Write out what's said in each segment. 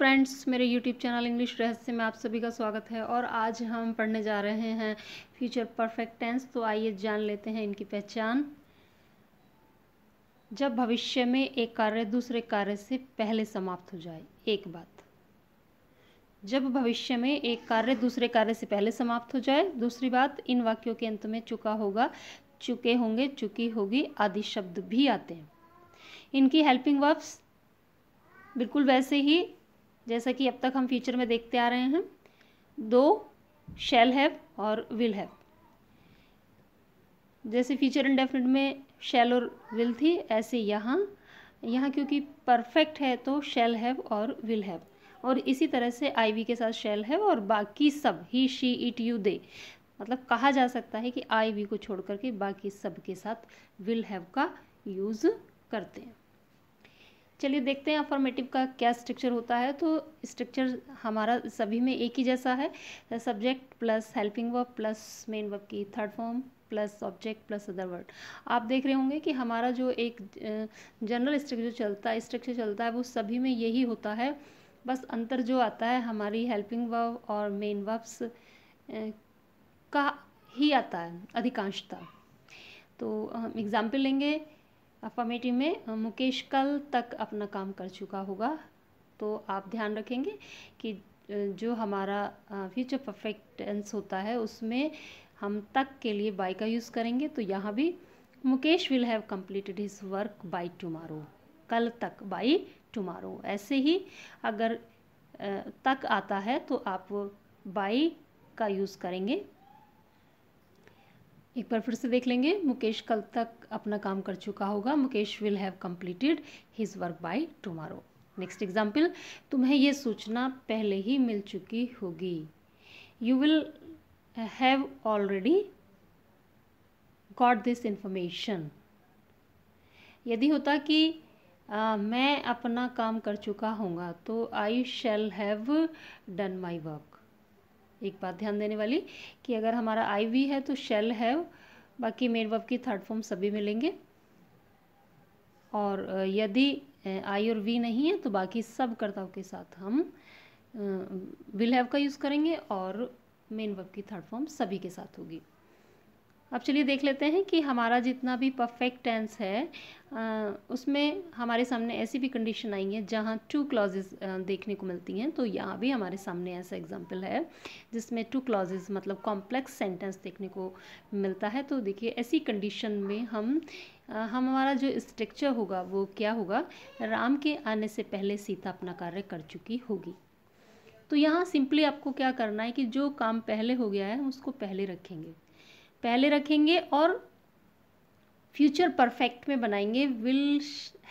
friends मेरे YouTube channel English रहस्य में आप सभी का स्वागत है और आज हम पढ़ने जा रहे हैं फ्यूचर परफेक्ट टेंस तो आइए जान लेते हैं इनकी पहचान जब भविष्य में एक कार्य दूसरे कार्य से पहले समाप्त हो जाए एक बात जब भविष्य में एक कार्य दूसरे कार्य से पहले समाप्त हो जाए दूसरी बात इन वाक्यों के अंत में चुका होगा चुके होंगे चुकी होगी आदि शब्द भी आते हैं इनकी हेल्पिंग वर्ब्स बिल्कुल वैसे ही जैसा कि अब तक हम फ्यूचर में देखते आ रहे हैं दो शेल हैव और विल हैव जैसे फ्यूचर इंडेफिनिट में शेल और विल थी ऐसे यहाँ यहाँ क्योंकि परफेक्ट है तो शेल हैव और विल हैव और इसी तरह से आई के साथ शेल हैव और बाकी सब ही शी इट यू दे मतलब कहा जा सकता है कि आई वी को छोड़ करके बाकी सब के साथ विल हैव का यूज़ करते हैं चलिए देखते हैं अफर्मेटिव का क्या स्ट्रक्चर होता है तो स्ट्रक्चर हमारा सभी में एक ही जैसा है subject plus helping verb plus main verb की third form plus object plus other word आप देख रहे होंगे कि हमारा जो एक जनरल स्ट्रक्चर चलता है स्ट्रक्चर चलता है वो सभी में यही होता है बस अंतर जो आता है हमारी हेल्पिंग वर्ब और मेन वर्ब्स का ही आता है अधिकांशता तो हम एग्ज़ाम्पल लेंगे कमेटी में मुकेश कल तक अपना काम कर चुका होगा तो आप ध्यान रखेंगे कि जो हमारा फ्यूचर परफेक्ट टेंस होता है उसमें हम तक के लिए बाई का यूज़ करेंगे तो यहाँ भी Mukesh will have completed his work by tomorrow कल तक बाई टुमारो ऐसे ही अगर तक आता है तो आप बाई का यूज़ करेंगे एक बार फिर से देख लेंगे मुकेश कल तक अपना काम कर चुका होगा Mukesh will have completed his work by tomorrow next example तुम्हें यह सूचना पहले ही मिल चुकी होगी you will have already got this information यदि होता कि आ, मैं अपना काम कर चुका होगा तो I shall have done my work एक बात ध्यान देने वाली कि अगर हमारा आई वी है तो शेल है बाकी मेन वर्ब की थर्ड फॉर्म सभी मिलेंगे और यदि आई और वी नहीं है तो बाकी सब कर्ताओं के साथ हम विल हैव का यूज़ करेंगे और मेन वर्ब की थर्ड फॉर्म सभी के साथ होगी अब चलिए देख लेते हैं कि हमारा जितना भी परफेक्ट टेंस है आ, उसमें हमारे सामने ऐसी भी कंडीशन आई है जहाँ टू क्लॉजेज देखने को मिलती हैं तो यहाँ भी हमारे सामने ऐसा एग्जांपल है जिसमें टू क्लॉजेज मतलब कॉम्प्लेक्स सेंटेंस देखने को मिलता है तो देखिए ऐसी कंडीशन में हम हम हमारा जो स्ट्रक्चर होगा वो क्या होगा राम के आने से पहले सीता अपना कार्य कर चुकी होगी तो यहाँ सिंपली आपको क्या करना है कि जो काम पहले हो गया है उसको पहले रखेंगे पहले रखेंगे और फ्यूचर परफेक्ट में बनाएंगे विल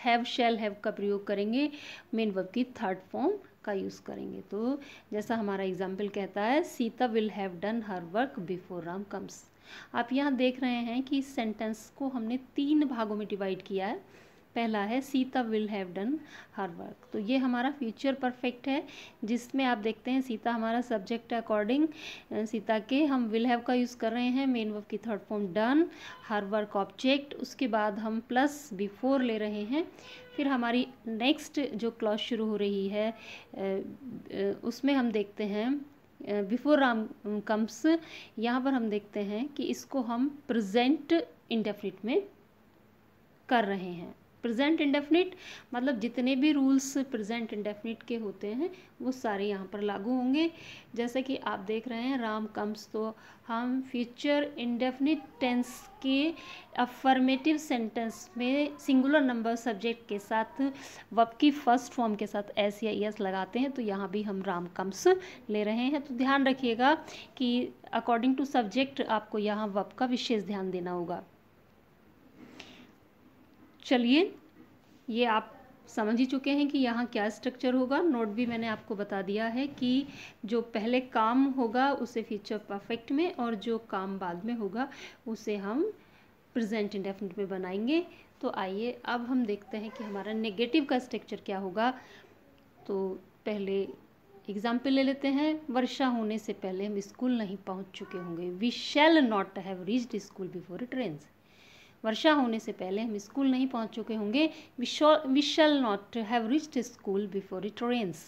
हैव शेल हैव का प्रयोग करेंगे मेन वर्ब की थर्ड फॉर्म का यूज़ करेंगे तो जैसा हमारा एग्जाम्पल कहता है Sita will have done her work before Ram comes आप यहाँ देख रहे हैं कि इस सेंटेंस को हमने तीन भागों में डिवाइड किया है पहला है Sita will have done her work तो ये हमारा फ्यूचर परफेक्ट है जिसमें आप देखते हैं सीता हमारा सब्जेक्ट अकॉर्डिंग सीता के हम विल हैव का यूज़ कर रहे हैं मेन वर्क की third form done her work object उसके बाद हम प्लस बिफोर ले रहे हैं फिर हमारी नेक्स्ट जो क्लॉज शुरू हो रही है उसमें हम देखते हैं बिफोर राम कम्स यहाँ पर हम देखते हैं कि इसको हम प्रजेंट इंडेफिनिट में कर रहे हैं प्रेजेंट इंडेफिनिट मतलब जितने भी रूल्स प्रेजेंट इंडेफिनिट के होते हैं वो सारे यहाँ पर लागू होंगे जैसे कि आप देख रहे हैं राम कम्स तो हम फ्यूचर इंडेफिनिट टेंस के अफर्मेटिव सेंटेंस में सिंगुलर नंबर सब्जेक्ट के साथ वब की फर्स्ट फॉर्म के साथ एस या एस e लगाते हैं तो यहाँ भी हम राम कम्स ले रहे हैं तो ध्यान रखिएगा कि अकॉर्डिंग टू सब्जेक्ट आपको यहाँ वब का विशेष ध्यान देना होगा चलिए ये आप समझ ही चुके हैं कि यहाँ क्या स्ट्रक्चर होगा नोट भी मैंने आपको बता दिया है कि जो पहले काम होगा उसे फ्यूचर परफेक्ट में और जो काम बाद में होगा उसे हम प्रेजेंट इंडेफिनिट में बनाएंगे तो आइए अब हम देखते हैं कि हमारा नेगेटिव का स्ट्रक्चर क्या होगा तो पहले एग्जाम्पल ले लेते हैं वर्षा होने से पहले हम स्कूल नहीं पहुंच चुके होंगे we shall not have reached school before trains वर्षा होने से पहले हम स्कूल नहीं पहुंच चुके होंगे we shall not have reached school before it rains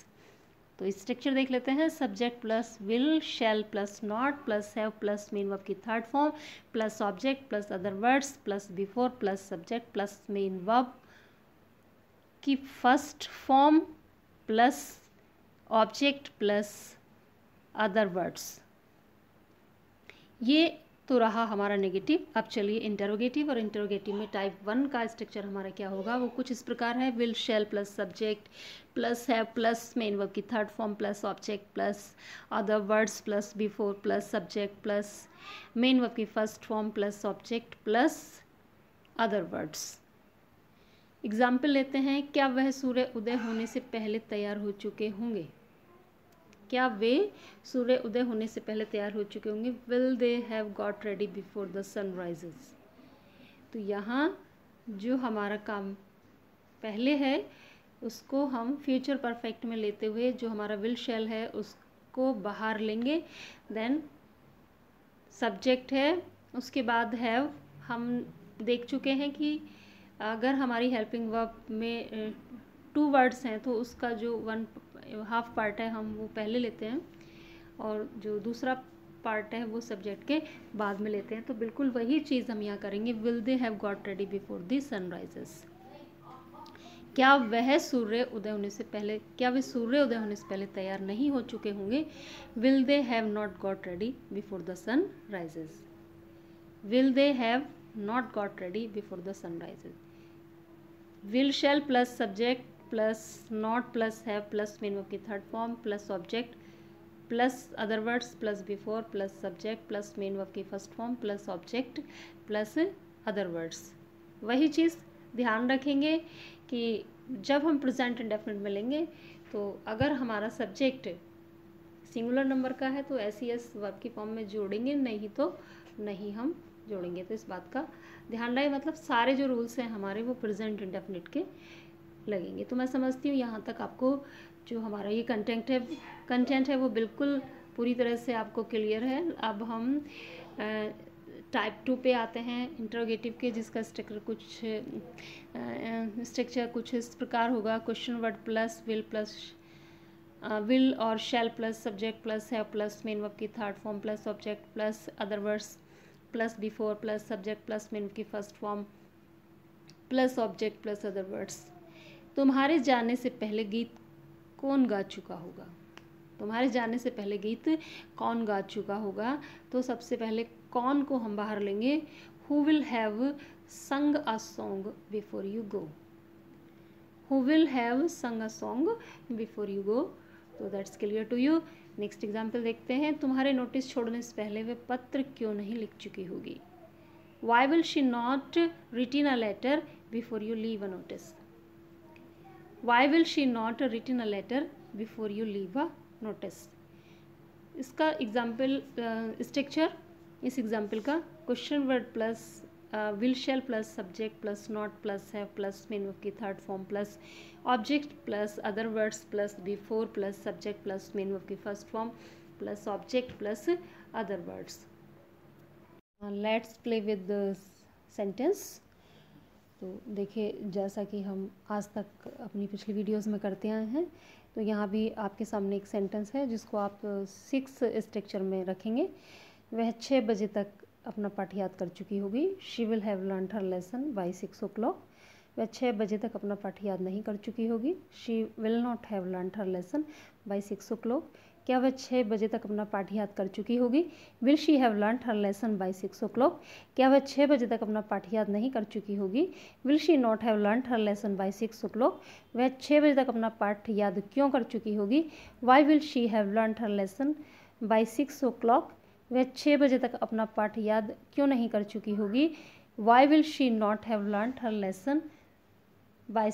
तो स्ट्रक्चर देख लेते हैं subject plus will shall plus not plus have plus main verb की third form plus object plus other words plus before plus subject plus main verb की first form plus object plus other words ये तो रहा हमारा negative अब चलिए interrogative और interrogative में टाइप वन का स्ट्रक्चर हमारा क्या होगा वो कुछ इस प्रकार है will shall plus subject plus have plus main verb की third form plus object plus other words plus before plus subject plus main verb की first form plus object plus other words example लेते हैं क्या वह सूर्य उदय होने से पहले तैयार हो चुके होंगे क्या वे सूर्य उदय होने से पहले तैयार हो चुके होंगे will they have got ready before the sunrises तो यहाँ जो हमारा काम पहले है उसको हम फ्यूचर परफेक्ट में लेते हुए जो हमारा विल शेल है उसको बाहर लेंगे देन सब्जेक्ट है उसके बाद हैव हम देख चुके हैं कि अगर हमारी हेल्पिंग वर्ब में टू वर्ड्स हैं तो उसका जो वन हाफ पार्ट है हम वो पहले लेते हैं और जो दूसरा पार्ट है वो सब्जेक्ट के बाद में लेते हैं तो बिल्कुल वही चीज़ हम यहाँ करेंगे will they have got ready before the sunrises क्या वह सूर्य उदय होने से पहले क्या वे सूर्य उदय होने से पहले तैयार नहीं हो चुके होंगे will they have not got ready before the sun rises will they have not got ready before the sun rises will shall plus subject plus not plus have plus main verb की third form plus object plus other words plus before plus subject plus main verb की first form plus object plus other words वही चीज़ ध्यान रखेंगे कि जब हम present indefinite में लेंगे तो अगर हमारा सब्जेक्ट सिंगुलर नंबर का है तो ऐसी एस वर्ब की फॉर्म में जोड़ेंगे नहीं तो नहीं हम जोड़ेंगे तो इस बात का ध्यान रहे मतलब सारे जो रूल्स हैं हमारे वो प्रेजेंट इंडेफिनेट के लगेंगे तो मैं समझती हूँ यहाँ तक आपको जो हमारा ये कंटेंट है कंटेंट है वो बिल्कुल पूरी तरह से आपको क्लियर है अब हम टाइप टू पे आते हैं इंटरोगेटिव के जिसका स्ट्रक्चर कुछ स्ट्रक्चर कुछ इस प्रकार होगा question word plus will plus will और shall plus subject plus have plus main verb की third form plus object plus other words plus before plus subject plus main की first form plus object plus other words तुम्हारे जाने से पहले गीत कौन गा चुका होगा तुम्हारे जाने से पहले गीत कौन गा चुका होगा तो सबसे पहले कौन को हम बाहर लेंगे who will have sung a song before you go who will have sung a song before you go तो that's clear to you next example देखते हैं तुम्हारे नोटिस छोड़ने से पहले वे पत्र क्यों नहीं लिख चुकी होगी why will she not written a letter before you leave a notice why will she not have written a letter before you leave a notice इसका example uh, structure इस example का question word plus uh, will shall plus subject plus not plus have plus main verb की third form plus object plus other words plus before plus subject plus main verb की first form plus object plus other words uh, let's play with the sentence तो देखिए जैसा कि हम आज तक अपनी पिछली वीडियोस में करते आए हैं तो यहाँ भी आपके सामने एक सेंटेंस है जिसको आप सिक्स स्ट्रक्चर में रखेंगे वह छः बजे तक अपना पाठ याद कर चुकी होगी she will have learn her lesson by six o'clock वह छः बजे तक अपना पाठ याद नहीं कर चुकी होगी she will not have learn her lesson by six o'clock क्या वह छः बजे तक अपना पाठ याद कर चुकी होगी will she have learn her lesson by six o'clock क्या वह छः बजे तक अपना पाठ याद नहीं कर चुकी होगी will she not have learn her lesson by six o'clock वह छः बजे तक अपना पाठ याद क्यों कर चुकी होगी why will she have learn her lesson by six o'clock वह छः बजे तक अपना पाठ याद क्यों नहीं कर चुकी होगी why will she not have learn her lesson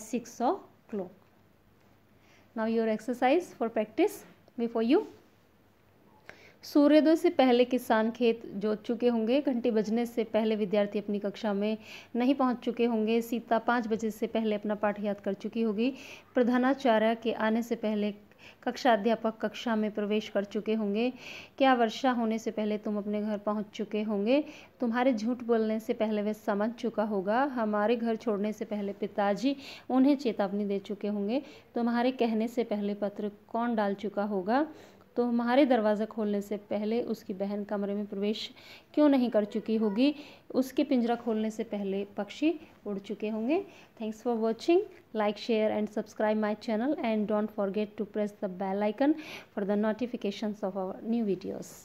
six o'clock now your exercise for practice before you सूर्योदय से पहले किसान खेत जोत चुके होंगे घंटे बजने से पहले विद्यार्थी अपनी कक्षा में नहीं पहुंच चुके होंगे सीता पाँच बजे से पहले अपना पाठ याद कर चुकी होगी प्रधानाचार्य के आने से पहले कक्षा अध्यापक कक्षा में प्रवेश कर चुके होंगे क्या वर्षा होने से पहले तुम अपने घर पहुंच चुके होंगे तुम्हारे झूठ बोलने से पहले वह समझ चुका होगा हमारे घर छोड़ने से पहले पिताजी उन्हें चेतावनी दे चुके होंगे तुम्हारे कहने से पहले पत्र कौन डाल चुका होगा तो हमारे दरवाज़ा खोलने से पहले उसकी बहन कमरे में प्रवेश क्यों नहीं कर चुकी होगी उसके पिंजरा खोलने से पहले पक्षी उड़ चुके होंगे thanks for watching like share and subscribe my channel and don't forget to press the bell icon for the notifications of our new videos